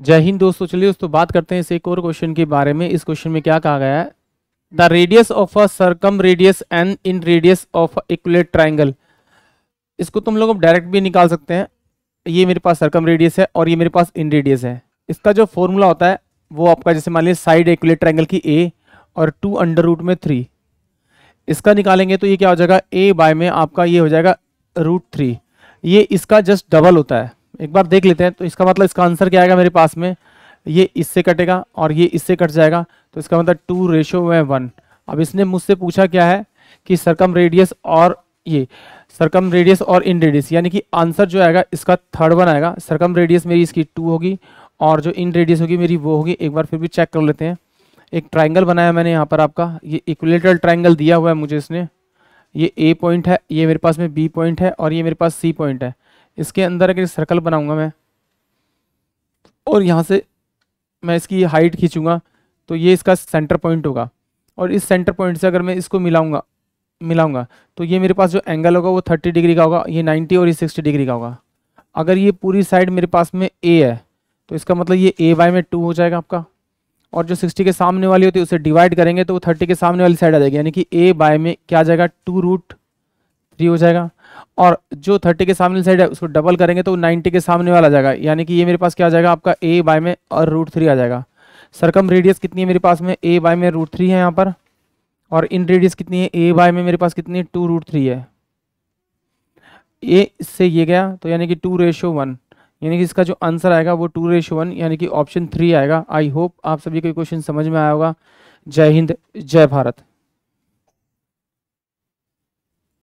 जय हिंद दोस्तों चलिए दोस्तों बात करते हैं इस एक और क्वेश्चन के बारे में इस क्वेश्चन में क्या कहा गया है the radius of a circumradius and inradius of equilateral triangle इसको तुम लोग अब डायरेक्ट भी निकाल सकते हैं ये मेरे पास सरकम रेडियस है और ये मेरे पास इन रेडियस है इसका जो फॉर्मूला होता है वो आपका जैसे मान लीजिए साइड इक्वलेट ट्राइंगल की ए और टू अंडर रूट में थ्री इसका निकालेंगे तो ये क्या हो जाएगा ए बाय में आपका ये हो जाएगा रूट थ्री ये इसका जस्ट डबल होता है एक बार देख लेते हैं तो इसका मतलब इसका आंसर क्या आएगा मेरे पास में ये इससे कटेगा और ये इससे कट जाएगा तो इसका मतलब टू रेशो में वन अब इसने मुझसे पूछा क्या है कि सरकम रेडियस और ये सरकम रेडियस और इन रेडियस यानी कि आंसर जो आएगा इसका थर्ड वन आएगा सरकम रेडियस मेरी इसकी टू होगी और जो इन रेडियस होगी मेरी वो होगी एक बार फिर भी चेक कर लेते हैं एक ट्राइंगल बनाया मैंने यहाँ पर आपका ये इक्विलेटरल ट्राइंगल दिया हुआ है मुझे इसने ये ए पॉइंट है ये मेरे पास में बी पॉइंट है और ये मेरे पास सी पॉइंट है इसके अंदर अगर सर्कल बनाऊंगा मैं और यहाँ से मैं इसकी हाइट खींचूंगा तो ये इसका सेंटर पॉइंट होगा और इस सेंटर पॉइंट से अगर मैं इसको मिलाऊंगा मिलाऊंगा तो ये मेरे पास जो एंगल होगा वो थर्टी डिग्री का होगा ये नाइन्टी और ये सिक्सटी डिग्री का होगा अगर ये पूरी साइड मेरे पास में ए है तो इसका मतलब ये ए वाई में टू हो जाएगा आपका और जो सिक्सटी के सामने वाली होती है उसे डिवाइड करेंगे तो वो थर्टी के सामने वाली साइड आ जाएगी यानी कि ए बाय में क्या आ जाएगा टू रूट थ्री हो जाएगा और जो थर्टी के सामने साइड है उसको डबल करेंगे तो नाइन्टी के सामने वाला आ जाएगा यानी कि ये मेरे पास क्या आ जाएगा आपका ए बाय में और रूट थ्री आ जाएगा सरकम रेडियस कितनी है मेरे पास में ए बाय में रूट थ्री है यहाँ पर और इन रेडियस कितनी है ए बाय में मेरे पास कितनी है टू रूट थ्री है ए इससे ये गया तो यानी कि टू रेशो वन यानी कि इसका जो आंसर आएगा वो टू रेशो वन यानी कि ऑप्शन थ्री आएगा आई होप आप सभी को क्वेश्चन समझ में आया होगा जय हिंद जय भारत